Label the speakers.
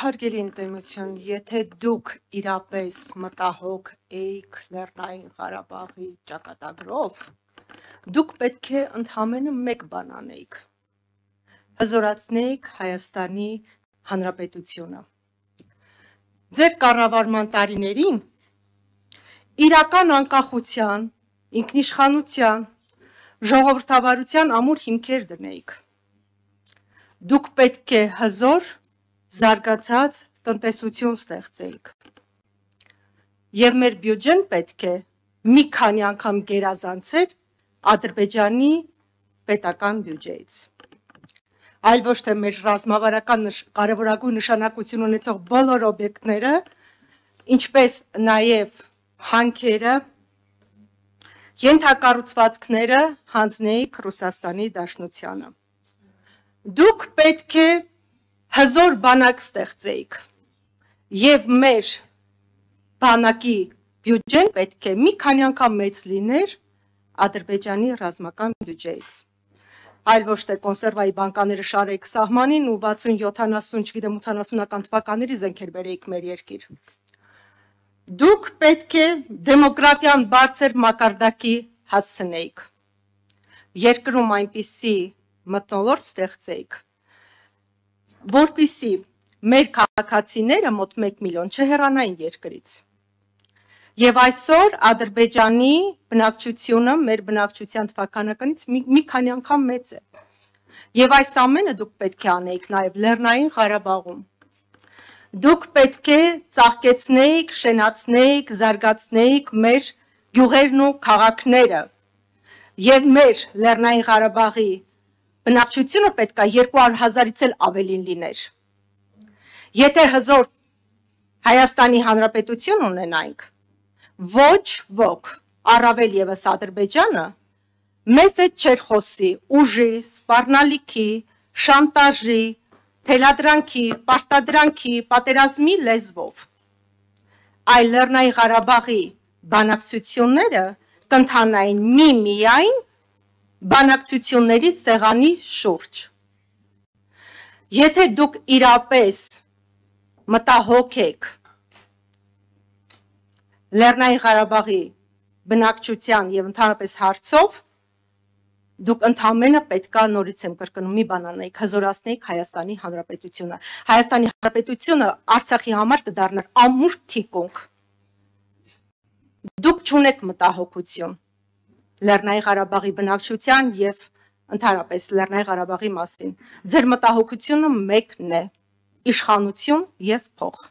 Speaker 1: Հարգելի ընտելություն, եթե դուք իրապես մտահոգ էիք Լեռնային Ղարաբաղի ճակատագրով, դուք պետք է ընդհանրապես մեկ բան անեիք։ Հզորացնեիք Հայաստանի Հանրապետությունը։ Ձեր կառավարման տարիներին իրական անկախության, ինքնիշխանության, ժողովրդավարության ամուր հիմքեր դնեիք։ Դուք պետք է հզոր զարգացած տնտեսություն ստեղծեինք։ Եվ մեր բյուջեն պետք է մի քանի անգամ գերազանցեր Ադրբեջանի պետական բյուջեից։ Այլ ոչ թե մեր ռազմավարական կարևորագույն նշանակություն ունեցող բոլոր օբյեկտները, ինչպես նաև հանքերը, ենթակառուցվածքները հանձնեիք Ռուսաստանի Դաշնությանը։ Դուք պետք է հզոր բանակ ստեղծեիք եւ մեր բանակի բյուջեն պետք է մի քանի անգամ մեծ լիներ Ադրբեջանի ռազմական բյուջեից այլ ոչ թե կոնսերվայի բանկաները շարեիք սահմանին ու 60-70, չգիտեմ 80-ական թվականների զենքեր բերեիք մեր երկիր։ Դուք պետք է դեմոգրաֆիան բարձր մակարդակի հասցնեիք։ Երկրում այնպիսի մտնոլորտ ստեղծեիք, որpիսի մեր քաղաքացիները մոտ 1 միլիոն չհեռանային երկրից։ Եվ այսօր Ադրբեջանի բնակչությունը մեր բնակչության թվականականից մի, մի քանի անգամ մեծ է։ Եվ այս ամենը դուք պետք է անեիք նաև Լեռնային Ղարաբաղում։ Դուք պետք է ծաղկեցնեիք, շենացնեիք, զարգացնեիք մեր գյուղերն ու քաղաքները։ Եվ մեր Լեռնային Ղարաբաղի բնակչությունը պետք է 200.000-ից էլ ավելին լիներ։ Եթե հզոր Հայաստանի Հանրապետություն ունենայինք, ոչ ոք, առավել եւս Ադրբեջանը մեզ հետ չեր խոսի ուժի, սպառնալիքի, շանտաժի, թելադրանքի, պարտադրանքի, պատերազմի լեզվով։ Այլ Լեռնային Ղարաբաղի բանակցությունները կընթանային մի միայն մի բանակցությունների սեղանի շուրջ։ Եթե դուք իրապես մտահոգ եք Լեռնային Ղարաբաղի բնակչության եւ ընդհանրապես հարցով դուք ընդհանրապես պետքա նորից եմ կրկնում մի բան անեիք հզորացնեիք Հայաստանի Հանրապետությունը Հայաստանի Հանրապետությունը Արցախի համար կդառնար ամուր թիկունք դուք ճունեք մտահոգություն Լեռնային Ղարաբաղի բնակչության եւ ընդհանրապես Լեռնային Ղարաբաղի մասին։ Ձեր մտահոգությունը մեկն է՝ իշխանություն եւ փող։